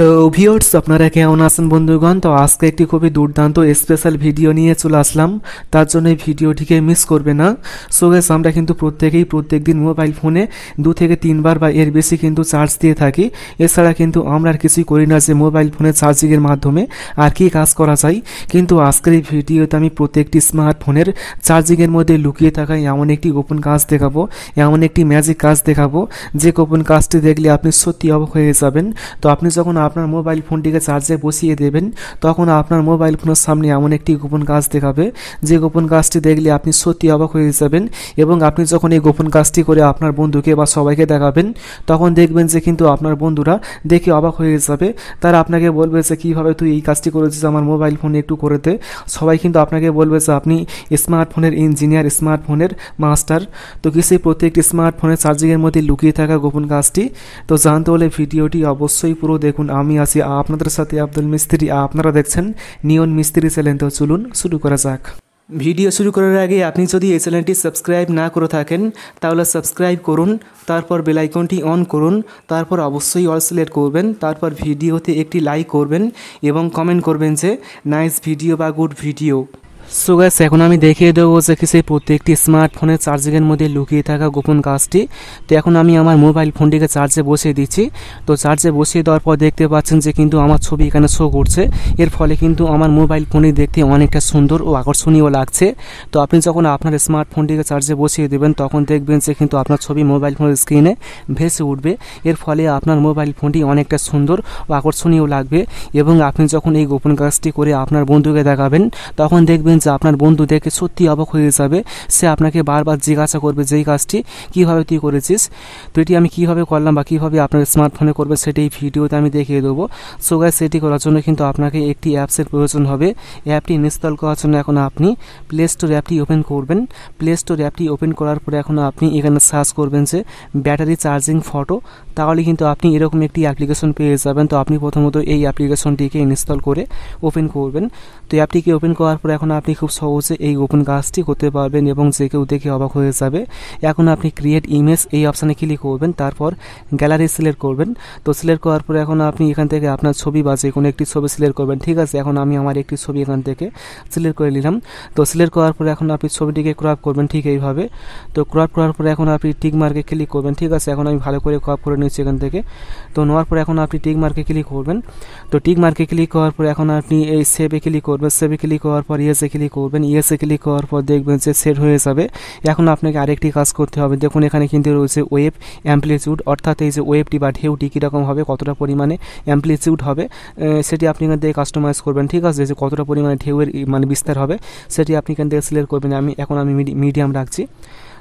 তো ভিওর্স আপনারা কেমন আছেন বন্ধুগণ তো আজকে একটি খুবই দুর্দান্ত স্পেশাল ভিডিও নিয়ে চলে আসলাম তার জন্য এই ভিডিওটিকে মিস করবে না সো গেস আমরা কিন্তু প্রত্যেকেই প্রত্যেক দিন মোবাইল ফোনে দু থেকে তিনবার বা এর বেশি কিন্তু চার্জ দিয়ে থাকি এছাড়া কিন্তু আমরা আর কিছুই করি না যে মোবাইল ফোনে চার্জিংয়ের মাধ্যমে আর কি কাজ করা যায় কিন্তু আজকের এই ভিডিওতে আমি প্রত্যেকটি স্মার্টফোনের চার্জিংয়ের মধ্যে লুকিয়ে থাকা এমন একটি গোপন কাজ দেখাবো এমন একটি ম্যাজিক কাজ দেখাবো যে গোপন কাজটি দেখলে আপনি সত্যি অবাক হয়ে যাবেন তো আপনি যখন আপনার মোবাইল ফোনটিকে চার্জে বসিয়ে দেবেন তখন আপনার মোবাইল ফোনের সামনে এমন একটি গোপন কাজ দেখাবে যে গোপন কাজটি দেখলে আপনি সত্যি অবাক হয়ে যাবেন এবং আপনি যখন এই গোপন কাজটি করে আপনার বন্ধুকে বা সবাইকে দেখাবেন তখন দেখবেন যে কিন্তু আপনার বন্ধুরা দেখে অবাক হয়ে যাবে তারা আপনাকে বলবে যে কীভাবে তুই এই কাজটি করেছিস আমার মোবাইল ফোনে একটু করে দে সবাই কিন্তু আপনাকে বলবে যে আপনি স্মার্টফোনের ইঞ্জিনিয়ার স্মার্টফোনের মাস্টার তো সেই প্রত্যেকটি স্মার্টফোনের চার্জিংয়ের মধ্যে লুকিয়ে থাকা গোপন কাজটি তো জানতে হলে ভিডিওটি অবশ্যই পুরো দেখুন আমি আছি আপনাদের সাথে আব্দুল মিস্ত্রি আপনারা দেখছেন নিয়ন মিস্ত্রি চ্যানেল তো চলুন শুরু করা যাক ভিডিও শুরু করার আগে আপনি যদি এই চ্যানেলটি সাবস্ক্রাইব না করে থাকেন তাহলে সাবস্ক্রাইব করুন তারপর বেলাইকনটি অন করুন তারপর অবশ্যই অল সিলেক্ট করবেন তারপর ভিডিওতে একটি লাইক করবেন এবং কমেন্ট করবেন যে নাইস ভিডিও বা গুড ভিডিও সো গ্যাস এখন আমি দেখিয়ে দেবো যে কি সেই প্রত্যেকটি স্মার্টফোনের চার্জিংয়ের মধ্যে লুকিয়ে থাকা গোপন কাজটি তো এখন আমি আমার মোবাইল ফোনটিকে চার্জে বসিয়ে দিচ্ছি তো চার্জে বসিয়ে দেওয়ার পর দেখতে পাচ্ছেন যে কিন্তু আমার ছবি এখানে শো করছে এর ফলে কিন্তু আমার মোবাইল ফোনটি দেখতে অনেকটা সুন্দর ও আকর্ষণীয় লাগছে তো আপনি যখন আপনার স্মার্টফোনটিকে চার্জে বসিয়ে দেবেন তখন দেখবেন যে কিন্তু আপনার ছবি মোবাইল ফোনের স্ক্রিনে ভেসে উঠবে এর ফলে আপনার মোবাইল ফোনটি অনেকটা সুন্দর ও আকর্ষণীয় লাগবে এবং আপনি যখন এই গোপন কাজটি করে আপনার বন্ধুকে দেখাবেন তখন দেখবেন যে আপনার বন্ধু দেখে সত্যি অবাক হয়ে যাবে সে আপনাকে বারবার জিজ্ঞাসা করবে যেই কাজটি কীভাবে তুই করেছিস তো এটি আমি কীভাবে করলাম বা কীভাবে আপনার স্মার্টফোনে করবে সেটি এই ভিডিওতে আমি দেখিয়ে দেবো সো সেটি করার জন্য কিন্তু আপনাকে একটি অ্যাপসের প্রয়োজন হবে অ্যাপটি ইনস্টল করার জন্য এখন আপনি প্লে স্টোর অ্যাপটি ওপেন করবেন প্লে স্টোর অ্যাপটি ওপেন করার পরে এখন আপনি এখানে সার্চ করবেন যে ব্যাটারি চার্জিং ফটো তাহলে কিন্তু আপনি এরকম একটি অ্যাপ্লিকেশন পেয়ে যাবেন তো আপনি প্রথমত এই অ্যাপ্লিকেশনটিকে ইনস্টল করে ওপেন করবেন তো অ্যাপটিকে ওপেন করার পরে এখন আপনি খুব সহজে এই গোপন কাজটি করতে পারবেন এবং যে কেউ দেখে অবাক হয়ে যাবে এখন আপনি ক্রিয়েট ইমেজ এই অপশানে ক্লিক করবেন তারপর গ্যালারি সিলেক্ট করবেন তো সিলেক্ট করার পরে এখন আপনি এখান থেকে আপনার ছবি বা যে কোনো একটি ছবি সিলেক্ট করবেন ঠিক আছে এখন আমি আমার একটি ছবি এখান থেকে সিলেক্ট করে নিলাম তো সিলেক্ট করার পরে এখন আপনি ছবিটিকে ক্রপ করবেন ঠিক এইভাবে তো ক্রপ করার পরে এখন আপনি টিক মার্কে ক্লিক করবেন ঠিক আছে এখন আমি ভালো করে ক্রপ করে নিচ্ছি এখান থেকে তো নেওয়ার পরে এখন আপনি টিক মার্কে ক্লিক করবেন তো টিক মার্কে ক্লিক করার পরে এখন আপনি এই সেভে ক্লিক করবেন সেভে ক্লিক করার পর ইয়েসে ক্লিক করবেন ইয়েসে ক্লিক করার পর দেখবেন যে সেট হয়ে যাবে এখন আপনাকে আরেকটি কাজ করতে হবে দেখুন এখানে কিন্তু রয়েছে ওয়েব অ্যাম্পলিচিউড অর্থাৎ এই যে ওয়েবটি বা ঢেউটি কীরকম হবে কতটা পরিমাণে অ্যাম্পলিচিউড হবে সেটি আপনি এখান থেকে কাস্টমাইজ করবেন ঠিক আছে যে কতটা পরিমাণে ঢেউয়ের মানে বিস্তার হবে সেটি আপনি এখান থেকে সিলেক্ট করবেন আমি এখন আমি মিডিয়াম রাখছি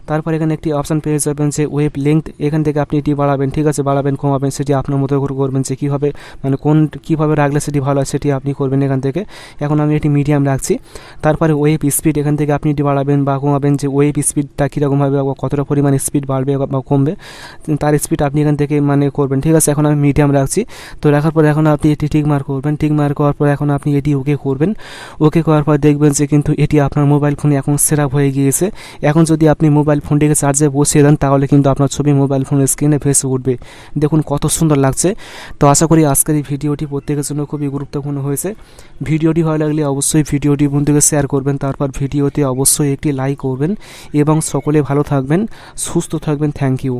তারপর এখানে একটি অপশান পেয়ে যাবেন যে ওয়েব লিঙ্ক এখান থেকে আপনি এটি বাড়াবেন ঠিক আছে বাড়াবেন কমাবেন সেটি আপনার মতো করে করবেন যে কীভাবে মানে কোন কীভাবে রাখলে সেটি ভালো হয় সেটি আপনি করবেন এখান থেকে এখন আমি এটি মিডিয়াম রাখছি তারপরে ওয়েব স্পিড এখান থেকে আপনি এটি বাড়াবেন বা কমাবেন যে ওয়েব স্পিডটা কীরকমভাবে কতটা পরিমাণ স্পিড বাড়বে বা কমবে তার স্পিড আপনি এখান থেকে মানে করবেন ঠিক আছে এখন আমি মিডিয়াম রাখছি তো রাখার পর এখন আপনি এটি ঠিক মার্ক করবেন ঠিক মার্ক করার পর এখন আপনি এটি ওকে করবেন ওকে করার পর দেখবেন যে কিন্তু এটি আপনার মোবাইল ফোনে এখন সেরাপ হয়ে গিয়েছে এখন যদি আপনি মোবাইল মোবাইল ফোনটিকে চার্জে বসিয়ে দেন তাহলে কিন্তু আপনার ছবি মোবাইল ফোনের স্ক্রিনে ভেসে উঠবে দেখুন কত সুন্দর লাগছে তো আশা করি আজকের এই ভিডিওটি প্রত্যেকের জন্য খুবই গুরুত্বপূর্ণ হয়েছে ভিডিওটি ভালো লাগলে অবশ্যই ভিডিওটি বন্ধুকে শেয়ার করবেন তারপর ভিডিওতে অবশ্যই একটি লাইক করবেন এবং সকলে ভালো থাকবেন সুস্থ থাকবেন থ্যাংক ইউ